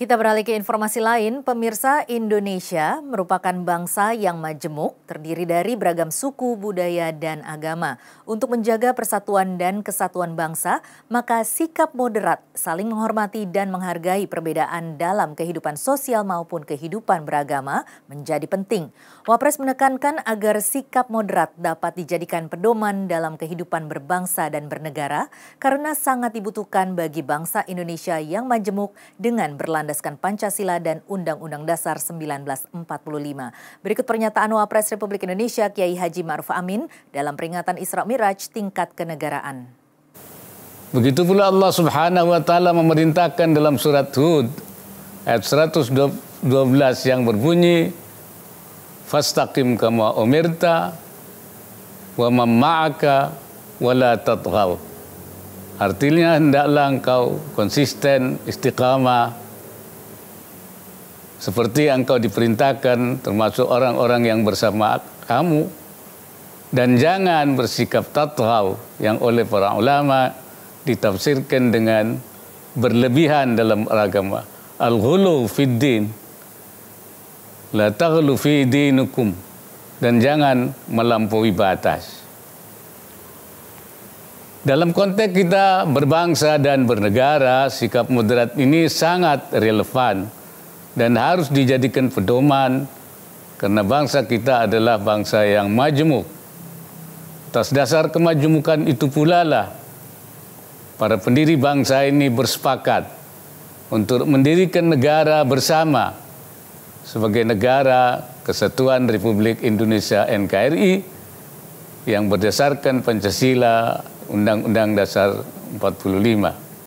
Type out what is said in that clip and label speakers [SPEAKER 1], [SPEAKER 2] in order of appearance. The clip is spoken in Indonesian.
[SPEAKER 1] Kita beralih ke informasi lain, pemirsa Indonesia merupakan bangsa yang majemuk, terdiri dari beragam suku, budaya, dan agama. Untuk menjaga persatuan dan kesatuan bangsa, maka sikap moderat, saling menghormati dan menghargai perbedaan dalam kehidupan sosial maupun kehidupan beragama menjadi penting. Wapres menekankan agar sikap moderat dapat dijadikan pedoman dalam kehidupan berbangsa dan bernegara karena sangat dibutuhkan bagi bangsa Indonesia yang majemuk dengan berlandaskan berlandaskan Pancasila dan Undang-Undang Dasar 1945. Berikut pernyataan Wapres Republik Indonesia Kiai Haji Ma'ruf Amin dalam peringatan Isra Miraj tingkat kenegaraan.
[SPEAKER 2] Begitu pula Allah Subhanahu wa taala memerintahkan dalam surat Hud ayat 112 yang berbunyi fastaqim kama umirta wa man ma'aka wala tatghaw. Artinya hendaklah engkau konsisten istiqamah seperti yang kau diperintahkan termasuk orang-orang yang bersama kamu dan jangan bersikap tathau yang oleh para ulama ditafsirkan dengan berlebihan dalam agama al-ghulu fid din la taghlu fi dan jangan melampaui batas dalam konteks kita berbangsa dan bernegara, sikap moderat ini sangat relevan dan harus dijadikan pedoman karena bangsa kita adalah bangsa yang majemuk. Atas dasar kemajemukan itu pula lah para pendiri bangsa ini bersepakat untuk mendirikan negara bersama sebagai negara kesatuan Republik Indonesia NKRI yang berdasarkan Pancasila Undang-Undang Dasar 45.